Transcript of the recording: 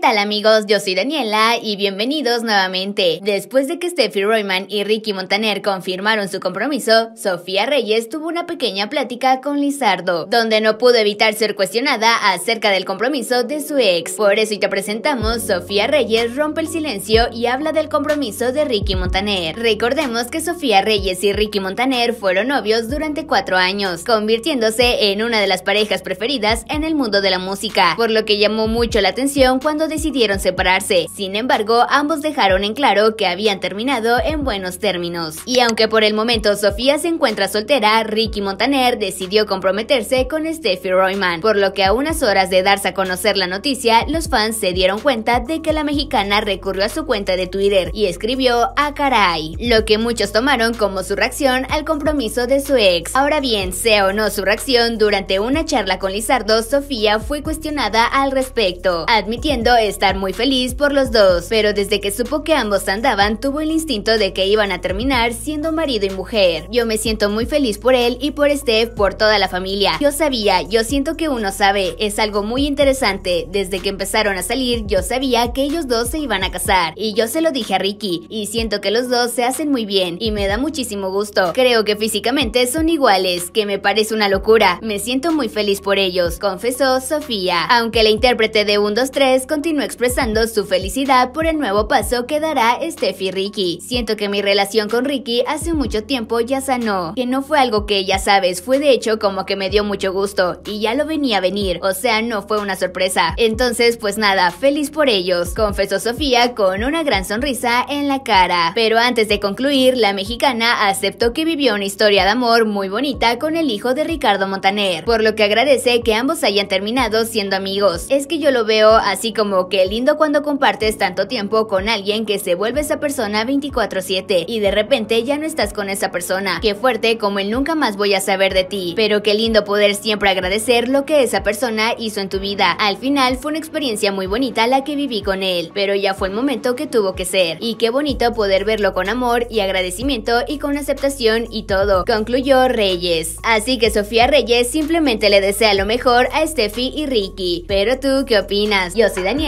¿Qué tal amigos? Yo soy Daniela y bienvenidos nuevamente. Después de que Steffi Royman y Ricky Montaner confirmaron su compromiso, Sofía Reyes tuvo una pequeña plática con Lizardo, donde no pudo evitar ser cuestionada acerca del compromiso de su ex. Por eso y te presentamos, Sofía Reyes rompe el silencio y habla del compromiso de Ricky Montaner. Recordemos que Sofía Reyes y Ricky Montaner fueron novios durante cuatro años, convirtiéndose en una de las parejas preferidas en el mundo de la música, por lo que llamó mucho la atención cuando decidieron separarse. Sin embargo, ambos dejaron en claro que habían terminado en buenos términos. Y aunque por el momento Sofía se encuentra soltera, Ricky Montaner decidió comprometerse con Steffi Royman, por lo que a unas horas de darse a conocer la noticia, los fans se dieron cuenta de que la mexicana recurrió a su cuenta de Twitter y escribió a caray, lo que muchos tomaron como su reacción al compromiso de su ex. Ahora bien, sea o no su reacción, durante una charla con Lizardo, Sofía fue cuestionada al respecto, admitiendo estar muy feliz por los dos, pero desde que supo que ambos andaban tuvo el instinto de que iban a terminar siendo marido y mujer. Yo me siento muy feliz por él y por Steph, por toda la familia. Yo sabía, yo siento que uno sabe, es algo muy interesante. Desde que empezaron a salir yo sabía que ellos dos se iban a casar y yo se lo dije a Ricky y siento que los dos se hacen muy bien y me da muchísimo gusto. Creo que físicamente son iguales, que me parece una locura. Me siento muy feliz por ellos, confesó Sofía. Aunque la intérprete de 1, 2, 3 expresando su felicidad por el nuevo paso que dará Steffi Ricky. Siento que mi relación con Ricky hace mucho tiempo ya sanó, que no fue algo que ya sabes, fue de hecho como que me dio mucho gusto y ya lo venía a venir, o sea, no fue una sorpresa. Entonces, pues nada, feliz por ellos, confesó Sofía con una gran sonrisa en la cara. Pero antes de concluir, la mexicana aceptó que vivió una historia de amor muy bonita con el hijo de Ricardo Montaner, por lo que agradece que ambos hayan terminado siendo amigos. Es que yo lo veo así como Qué lindo cuando compartes tanto tiempo con alguien que se vuelve esa persona 24/7 y de repente ya no estás con esa persona. Qué fuerte como el nunca más voy a saber de ti, pero qué lindo poder siempre agradecer lo que esa persona hizo en tu vida. Al final fue una experiencia muy bonita la que viví con él, pero ya fue el momento que tuvo que ser. Y qué bonito poder verlo con amor y agradecimiento y con aceptación y todo, concluyó Reyes. Así que Sofía Reyes simplemente le desea lo mejor a Steffi y Ricky. Pero tú, ¿qué opinas? Yo soy Daniel